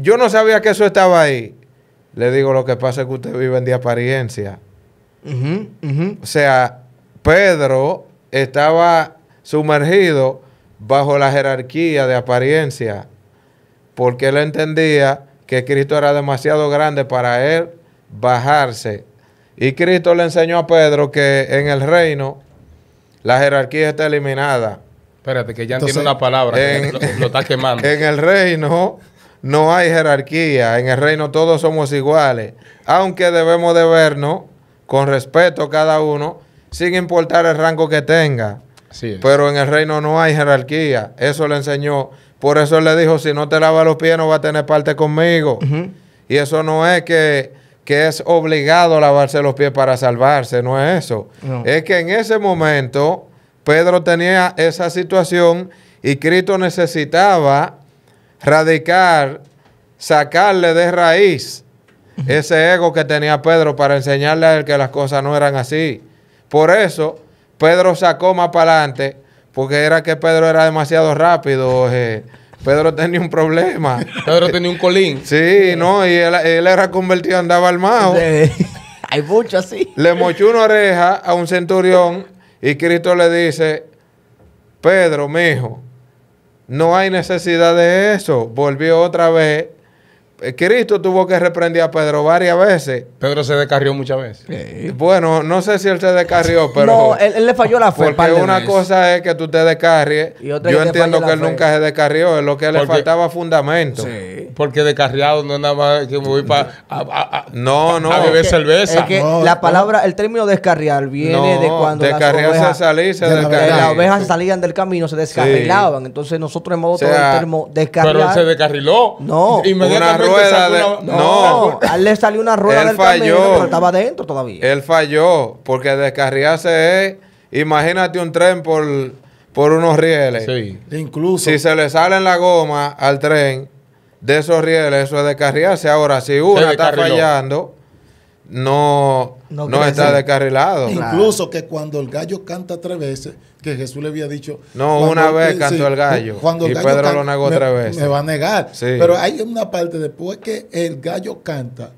Yo no sabía que eso estaba ahí. Le digo, lo que pasa es que ustedes viven de apariencia. O sea, Pedro estaba sumergido bajo la jerarquía de apariencia porque él entendía que Cristo era demasiado grande para él bajarse. Y Cristo le enseñó a Pedro que en el reino la jerarquía está eliminada. Espérate, que ya tiene una palabra, que lo, está quemando. En el reino no hay jerarquía, en el reino todos somos iguales, aunque debemos de vernos con respeto cada uno, sin importar el rango que tenga. Pero en el reino no hay jerarquía, eso le enseñó por eso le dijo, si no te lava los pies no va a tener parte conmigo. Y eso no es que, es obligado lavarse los pies para salvarse, no es eso. Es que en ese momento Pedro tenía esa situación y Cristo necesitaba radicar, sacarle de raíz ese ego que tenía Pedro para enseñarle a él que las cosas no eran así. Por eso Pedro sacó más para adelante porque era que Pedro era demasiado rápido. Eh, Pedro tenía un problema. Pedro tenía un colín. Sí, no, y él, era convertido, andaba armado. Hay mucho así. Le mochó una oreja a un centurión y Cristo le dice, Pedro, mijo, no hay necesidad de eso. Volvió otra vez eh, Cristo tuvo que reprender a Pedro varias veces. Pedro se descarrió muchas veces. Bueno, no sé si él se descarrió, pero. No, él, le falló la fe. Porque una cosa es que tú te descarries. Yo entiendo que él nunca se descarrió. Es lo que le faltaba fundamento. Porque descarriado no es nada más que voy para. no, no. A beber que, cerveza. Es la palabra, el término descarriar viene de cuando. Descarriarse las ovejas, salirse Las ovejas salían del camino, se descarrilaban. Entonces nosotros hemos dado el término descarriar. Pero él se descarriló. No. Inmediatamente no, le salió una rueda él del falló. estaba dentro todavía. Él falló, porque descarriarse es, imagínate un tren por, por unos rieles. Sí. Incluso. Si se le sale en la goma al tren de esos rieles, eso es descarriarse. Ahora, si uno está fallando no, está descarrilado. Incluso que cuando el gallo canta tres veces, que Jesús le había dicho. No, una vez cantó el gallo. Cuando y Pedro lo negó otra vez. Me va a negar. Pero hay una parte después que el gallo canta.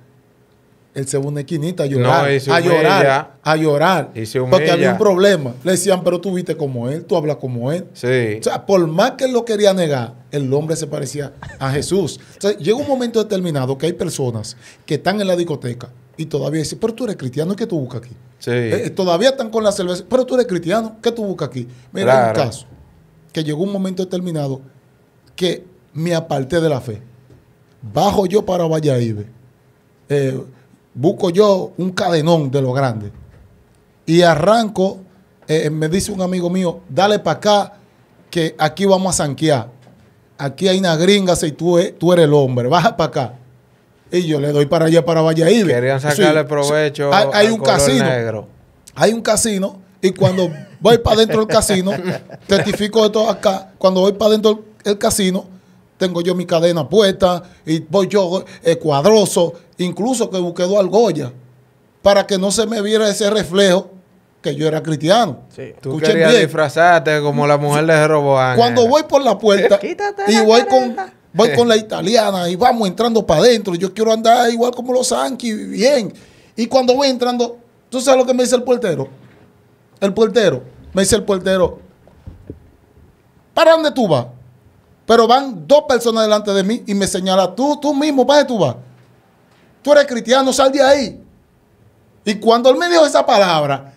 El segundo esquinita a llorar, a llorar, a llorar. porque había un problema. Le decían, pero tú viste como él, tú hablas como él. O sea, por más que él lo quería negar, el hombre se parecía a Jesús. sea, llega un momento determinado que hay personas que están en la discoteca, y todavía dice, pero tú eres cristiano, ¿qué tú buscas aquí? Sí. Eh, eh, todavía están con la cerveza, pero tú eres cristiano, ¿qué tú buscas aquí? Mira, hay un caso que llegó un momento determinado que me aparté de la fe. Bajo yo para Valladolid. Eh, busco yo un cadenón de lo grande. Y arranco, me dice un amigo mío, dale para acá que aquí vamos a sanquear. Aquí hay una gringa y e, tú eres el hombre, baja para acá y yo le doy para allá para Valladolid. Querían sacarle provecho. Hay, un casino. Negro. Hay un casino y cuando voy para dentro del casino, testifico esto acá, cuando voy para dentro del casino, tengo yo mi cadena puesta y voy yo eh, cuadroso, incluso que busqué dos argollas para que no se me viera ese reflejo que yo era cristiano. Sí. Tú querías disfrazarte como la mujer de Jeroboam. Cuando voy por la puerta y voy con voy eh. con la italiana y vamos entrando para adentro. Yo quiero andar igual como los Anki, bien. Y cuando voy entrando, ¿tú sabes lo que me dice el portero? El portero, me dice el portero, ¿para dónde tú vas? Pero van dos personas delante de mí y me señala, tú, tú mismo, ¿para dónde tú vas? Tú eres cristiano, sal de ahí. Y cuando él me dijo esa palabra,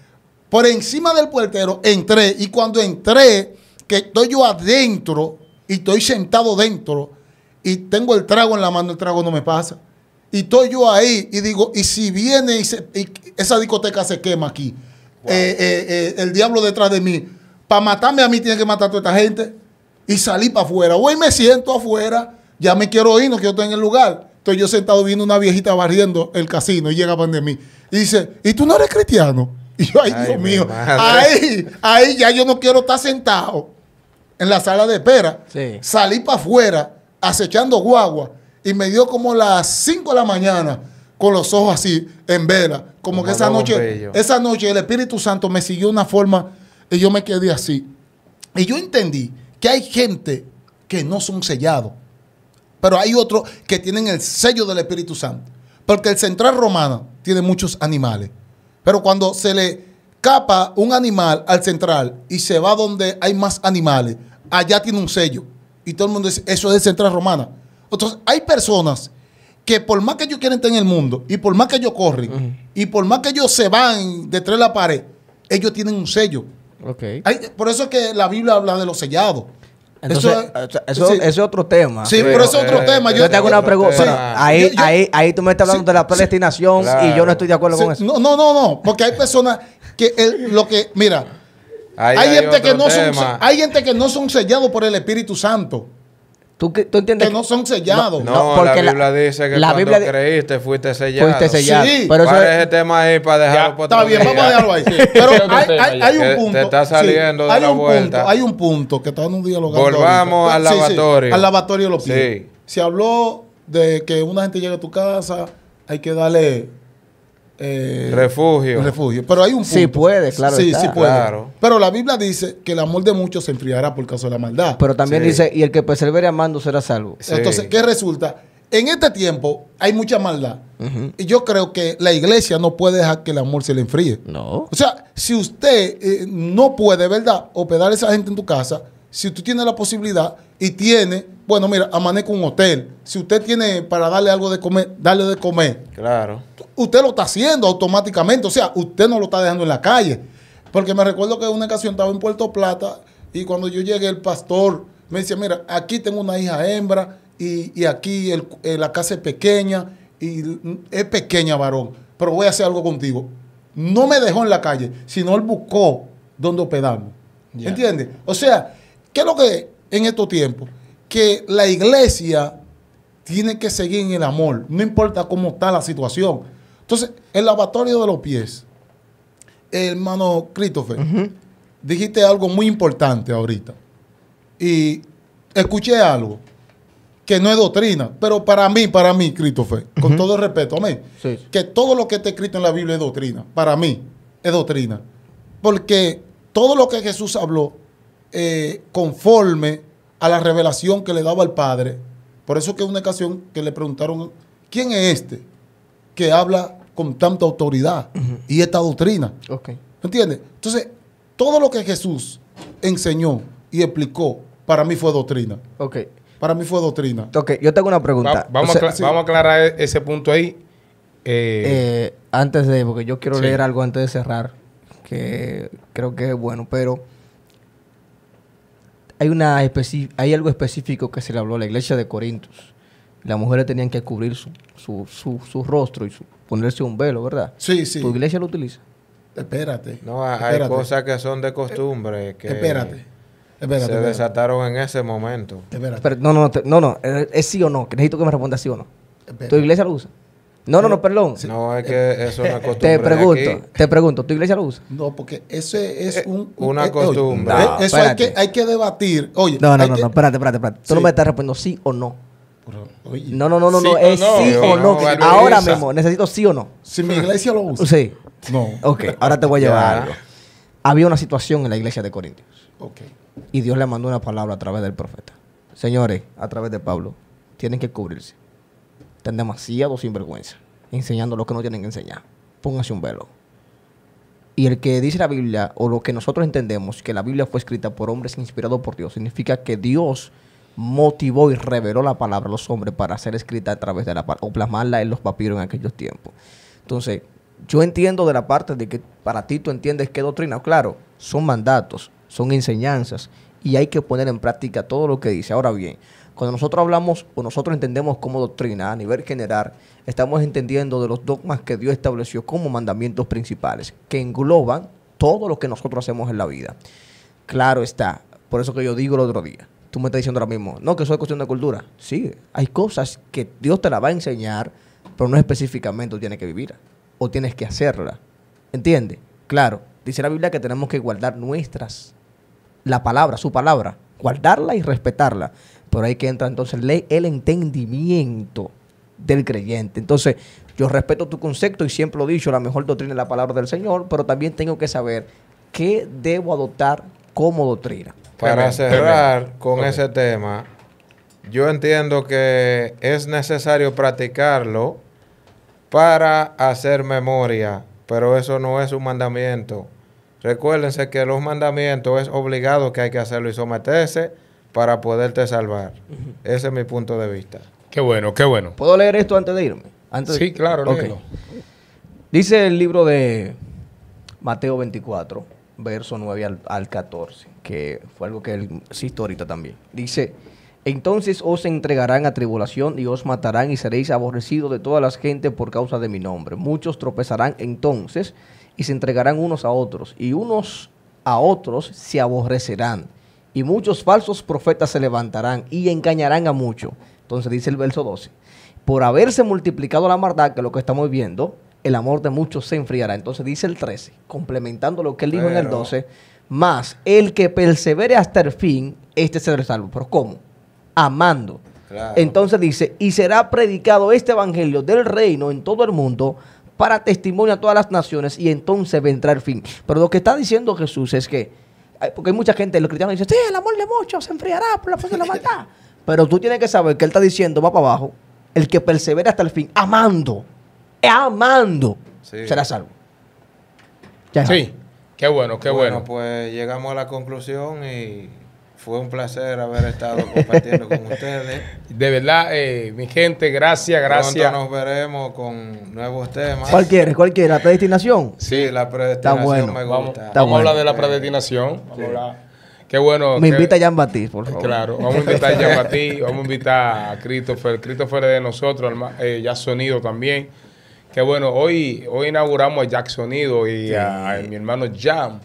por encima del portero, entré. Y cuando entré, que estoy yo adentro y estoy sentado dentro, y tengo el trago en la mano, el trago no me pasa. Y estoy yo ahí y digo, y si viene y, esa discoteca se quema aquí, eh, eh, eh, el diablo detrás de mí, para matarme a mí tiene que matar a toda esta gente y salí para afuera. Hoy me siento afuera, ya me quiero ir, no quiero estar en el lugar. Estoy yo sentado viendo una viejita barriendo el casino y llega para mí. Y dice, ¿y tú no eres cristiano? Y yo, ay, Dios mío, ahí, ahí ya yo no quiero estar sentado en la sala de espera. Salí para afuera acechando guagua y me dio como las 5 de la mañana con los ojos así, en vela. Como que esa noche, esa noche el Espíritu Santo me siguió una forma y yo me quedé así. Y yo entendí que hay gente que no son sellados, pero hay otros que tienen el sello del Espíritu Santo. Porque el central romano tiene muchos animales. Pero cuando se le capa un animal al central y se va donde hay más animales, allá tiene un sello. Y todo el mundo dice, eso es de central romana. Entonces, hay personas que por más que ellos quieren estar en el mundo, y por más que ellos corren, y por más que ellos se van detrás de la pared, ellos tienen un sello. Okay. por eso es que la Biblia habla de los sellados. eso, es otro tema. Sí, pero, eso es otro eh, tema. Eh, eh, yo, te hago una pregunta. ahí, tú me estás hablando de la predestinación y yo no estoy de acuerdo con eso. No, no, no, no. Porque hay personas que lo que, mira, hay, gente que no son, hay gente que no son sellados por el Espíritu Santo. ¿Tú, ¿Tú, entiendes? Que no son sellados. No, porque la Biblia dice que cuando creíste fuiste sellado. Fuiste sellado. Sí. Pero eso es... ese tema ahí para dejarlo por Está bien, vamos a dejarlo ahí. Pero hay, un punto. Te, está saliendo de hay la un vuelta. Punto, hay un punto que un dialogando. Volvamos al lavatorio. al lavatorio los pies. Se habló de que una gente llega a tu casa, hay que darle eh, refugio. Refugio. Pero hay un punto. Sí puede, claro. está. puede. Pero la Biblia dice que el amor de muchos se enfriará por causa de la maldad. Pero también dice, y el que persevere amando será salvo. Entonces, ¿qué resulta? En este tiempo hay mucha maldad. Y yo creo que la iglesia no puede dejar que el amor se le enfríe. No. O sea, si usted eh, no puede, ¿verdad?, hospedar a esa gente en tu casa, si tú tienes la posibilidad, y tiene, bueno, mira, amanezca un hotel. Si usted tiene para darle algo de comer, darle de comer. Claro. Usted lo está haciendo automáticamente. O sea, usted no lo está dejando en la calle. Porque me recuerdo que una ocasión estaba en Puerto Plata y cuando yo llegué, el pastor me decía, mira, aquí tengo una hija hembra y, aquí el, eh, la casa es pequeña y es pequeña, varón, pero voy a hacer algo contigo. No me dejó en la calle, sino él buscó donde hospedarme. entiende ¿Entiendes? O sea, ¿qué es lo que en estos tiempos que la iglesia tiene que seguir en el amor, no importa cómo está la situación. Entonces, el lavatorio de los pies, hermano Christopher, dijiste algo muy importante ahorita. Y escuché algo que no es doctrina, pero para mí, para mí, Christopher, con todo el respeto, amén, que todo lo que está escrito en la Biblia es doctrina, para mí es doctrina, porque todo lo que Jesús habló eh, conforme a la revelación que le daba el Padre. Por eso que una ocasión que le preguntaron, ¿quién es este que habla con tanta autoridad y esta doctrina? Okay. ¿Entiendes? Entonces, todo lo que Jesús enseñó y explicó, para mí fue doctrina. Ok. Para mí fue doctrina. Ok, yo tengo una pregunta. vamos, a vamos, a aclarar e-, ese punto ahí. Eh, eh, antes de, porque yo quiero leer algo antes de cerrar, que creo que es bueno, pero hay, una hay algo específico que se le habló a la iglesia de Corintios. Las mujeres tenían que cubrir su, rostro y ponerse un velo, ¿verdad? Sí, sí. ¿Tu iglesia lo utiliza? Espérate. No, hay cosas que son de costumbre. Eh, que espérate. Espérate, se desataron en ese momento. Espérate. no, no, no, no, eh, es sí o no, necesito que me responda sí o no. ¿Tu iglesia lo usa? No, no, no, perdón. No, es que eso es una costumbre. Te pregunto, te pregunto, ¿tu iglesia lo usa? No, porque eso es, eh, un, Una eh, costumbre. Eh, eso hay que, hay que, debatir. Oye, no, no, no, no, espérate, espérate, espérate. Tú no me estás respondiendo sí o no. No, no, no, no, es sí o no. Ahora mismo, necesito sí o no. Si mi iglesia lo usa. Sí. No. Ok, ahora te voy a llevar algo. Había una situación en la iglesia de Corintios. Ok. Y Dios le mandó una palabra a través del profeta. Señores, a través de Pablo, tienen que cubrirse están demasiado sinvergüenza enseñando lo que no tienen que enseñar. Pónganse un velo. Y el que dice la Biblia, o lo que nosotros entendemos, que la Biblia fue escrita por hombres inspirados por Dios, significa que Dios motivó y reveló la palabra a los hombres para ser escrita a través de la palabra, o plasmarla en los papiros en aquellos tiempos. Entonces, yo entiendo de la parte de que para ti tú entiendes qué doctrina, claro, son mandatos, son enseñanzas, y hay que poner en práctica todo lo que dice. Ahora bien, cuando nosotros hablamos o nosotros entendemos como doctrina a nivel general, estamos entendiendo de los dogmas que Dios estableció como mandamientos principales, que engloban todo lo que nosotros hacemos en la vida. Claro está, por eso que yo digo el otro día, tú me estás diciendo ahora mismo, no, que eso es cuestión de cultura. Sí, hay cosas que Dios te la va a enseñar, pero no específicamente tienes que vivir o tienes que hacerla. ¿Entiendes? Claro, dice la Biblia que tenemos que guardar nuestras, la palabra, su palabra, guardarla y respetarla. Pero ahí que entra entonces el entendimiento del creyente. Entonces, yo respeto tu concepto y siempre lo he dicho, la mejor doctrina es la palabra del Señor, pero también tengo que saber qué debo adoptar como doctrina. Para cerrar con ese tema, yo entiendo que es necesario practicarlo para hacer memoria, pero eso no es un mandamiento. Recuérdense que los mandamientos es obligado que hay que hacerlo y someterse para poderte salvar. Ese es mi punto de vista. Qué bueno, qué bueno. ¿Puedo leer esto antes de irme? Antes sí, claro, okay. Dice el libro de Mateo 24, verso 9 al, 14, que fue algo que él citó ahorita también. Dice, entonces os entregarán a tribulación y os matarán y seréis aborrecidos de todas las gentes por causa de mi nombre. Muchos tropezarán entonces y se entregarán unos a otros y unos a otros se aborrecerán y muchos falsos profetas se levantarán y engañarán a muchos. Entonces dice el verso 12, por haberse multiplicado la maldad, que es lo que estamos viendo, el amor de muchos se enfriará. Entonces dice el 13, complementando lo que él dijo en el 12, más el que persevere hasta el fin, este será salvo. ¿Pero cómo? Amando. Entonces dice, y será predicado este evangelio del reino en todo el mundo para testimonio a todas las naciones y entonces vendrá el fin. Pero lo que está diciendo Jesús es que porque hay mucha gente, los cristianos dicen, sí, el amor de muchos se enfriará por la fuerza de la maldad. Pero tú tienes que saber que él está diciendo, va para abajo, el que persevera hasta el fin, amando, amando, será salvo. sí, qué bueno, qué bueno. Bueno, pues llegamos a la conclusión y fue un placer haber estado compartiendo con ustedes. De verdad, eh, mi gente, gracias, gracias. Pronto nos veremos con nuevos temas. Cualquiera, cualquiera. ¿La predestinación? Sí, la predestinación está bueno. me gusta. Vamos, a hablar de la predestinación. Vamos a hablar. Qué bueno. Me invita a Jan Baptiste, por favor. Claro, vamos a invitar a Jan Baptiste, vamos a invitar a Christopher. Christopher es de nosotros, eh, ya sonido también. Qué bueno, hoy, hoy inauguramos a Jack Sonido y a, a, mi hermano Jam.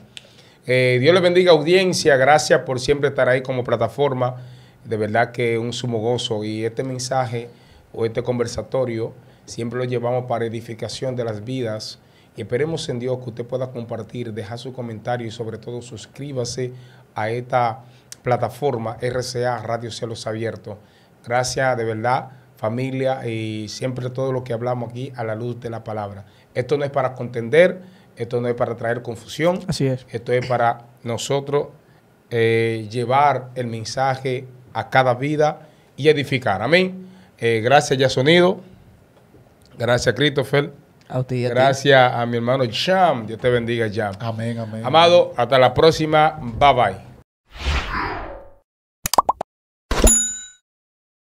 Eh, Dios les bendiga, audiencia. Gracias por siempre estar ahí como plataforma. De verdad que un sumo gozo. Y este mensaje o este conversatorio siempre lo llevamos para edificación de las vidas. Y esperemos en Dios que usted pueda compartir, dejar su comentario y sobre todo suscríbase a esta plataforma RCA Radio Cielos Abiertos. Gracias de verdad, familia, y siempre todo lo que hablamos aquí a la luz de la palabra. Esto no es para contender esto no es para traer confusión. Así es. Esto es para nosotros eh, llevar el mensaje a cada vida y edificar. Amén. Eh, gracias, Ya Sonido. Gracias, Christopher. A usted, gracias a mi hermano Jam. Dios te bendiga, Jam. Amén, amén. Amado, hasta la próxima. Bye bye.